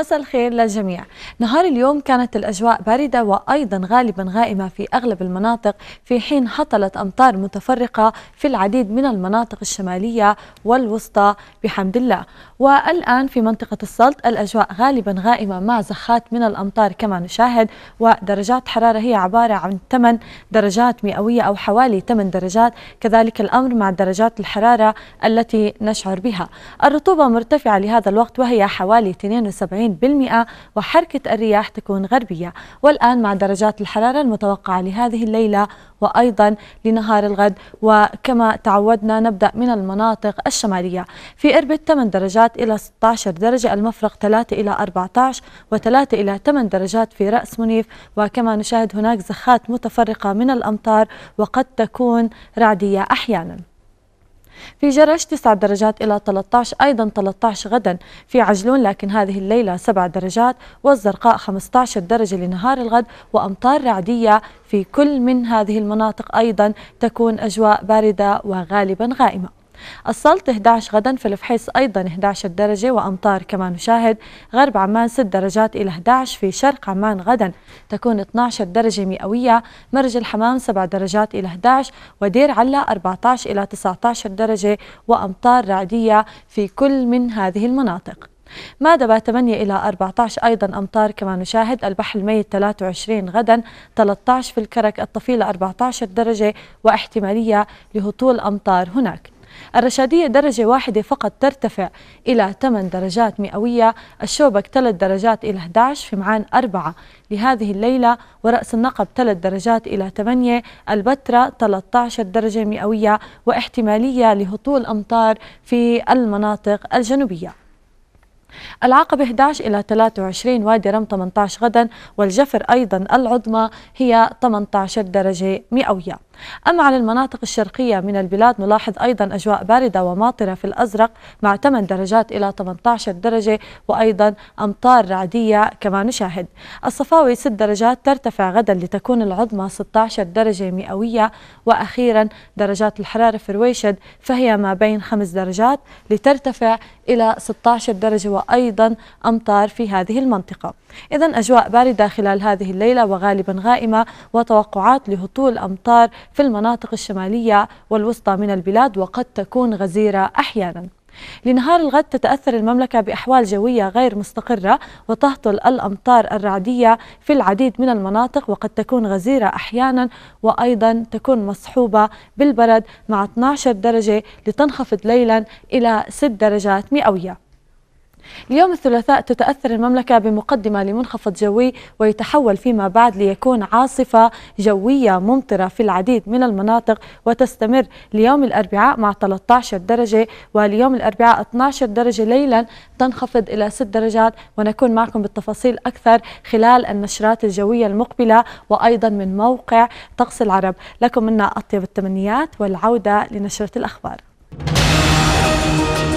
مساء الخير للجميع نهار اليوم كانت الأجواء باردة وأيضا غالبا غائمة في أغلب المناطق في حين هطلت أمطار متفرقة في العديد من المناطق الشمالية والوسطى بحمد الله والآن في منطقة السلط الأجواء غالبا غائمة مع زخات من الأمطار كما نشاهد ودرجات حرارة هي عبارة عن 8 درجات مئوية أو حوالي 8 درجات كذلك الأمر مع درجات الحرارة التي نشعر بها الرطوبة مرتفعة لهذا الوقت وهي حوالي 72% وحركة الرياح تكون غربية والآن مع درجات الحرارة المتوقعة لهذه الليلة وأيضا لنهار الغد وكما تعودنا نبدأ من المناطق الشمالية في إربد 8 درجات إلى 16 درجة المفرق 3 إلى 14 و3 إلى 8 درجات في رأس منيف وكما نشاهد هناك زخات متفرقة من الأمطار وقد تكون رعدية أحياناً في جرش 9 درجات إلى 13 أيضا 13 غدا في عجلون لكن هذه الليلة 7 درجات والزرقاء 15 درجة لنهار الغد وأمطار رعدية في كل من هذه المناطق أيضا تكون أجواء باردة وغالبا غائمة السلط 11 غدا في الفحيص أيضا 11 درجة وأمطار كما نشاهد غرب عمان 6 درجات إلى 11 في شرق عمان غدا تكون 12 درجة مئوية مرج الحمام 7 درجات إلى 11 ودير علا 14 إلى 19 درجة وأمطار رعدية في كل من هذه المناطق مادبا 8 إلى 14 أيضا أمطار كما نشاهد البحر الميت 23 غدا 13 في الكرك الطفيلة 14 درجة واحتمالية لهطول أمطار هناك الرشادية درجة واحدة فقط ترتفع إلى 8 درجات مئوية الشوبك 3 درجات إلى 11 في معان 4 لهذه الليلة ورأس النقب 3 درجات إلى 8 البترة 13 درجة مئوية واحتمالية لهطول أمطار في المناطق الجنوبية العقبة 11 إلى 23 وادي رم 18 غدا والجفر أيضا العظمى هي 18 درجة مئوية أما على المناطق الشرقية من البلاد نلاحظ أيضا أجواء باردة وماطرة في الأزرق مع 8 درجات إلى 18 درجة وأيضا أمطار رعدية كما نشاهد الصفاوي 6 درجات ترتفع غدا لتكون العظمى 16 درجة مئوية وأخيرا درجات الحرارة في رويشد فهي ما بين 5 درجات لترتفع إلى 16 درجة وأيضا أمطار في هذه المنطقة إذا أجواء باردة خلال هذه الليلة وغالبا غائمة وتوقعات لهطول أمطار في المناطق الشمالية والوسطى من البلاد وقد تكون غزيرة أحياناً لنهار الغد تتأثر المملكة بأحوال جوية غير مستقرة وتهطل الأمطار الرعدية في العديد من المناطق وقد تكون غزيرة أحيانا وأيضا تكون مصحوبة بالبرد مع 12 درجة لتنخفض ليلا إلى 6 درجات مئوية اليوم الثلاثاء تتأثر المملكة بمقدمة لمنخفض جوي ويتحول فيما بعد ليكون عاصفة جوية ممطرة في العديد من المناطق وتستمر ليوم الأربعاء مع 13 درجة وليوم الأربعاء 12 درجة ليلا تنخفض إلى 6 درجات ونكون معكم بالتفاصيل أكثر خلال النشرات الجوية المقبلة وأيضا من موقع طقس العرب لكم منا أطيب التمنيات والعودة لنشرة الأخبار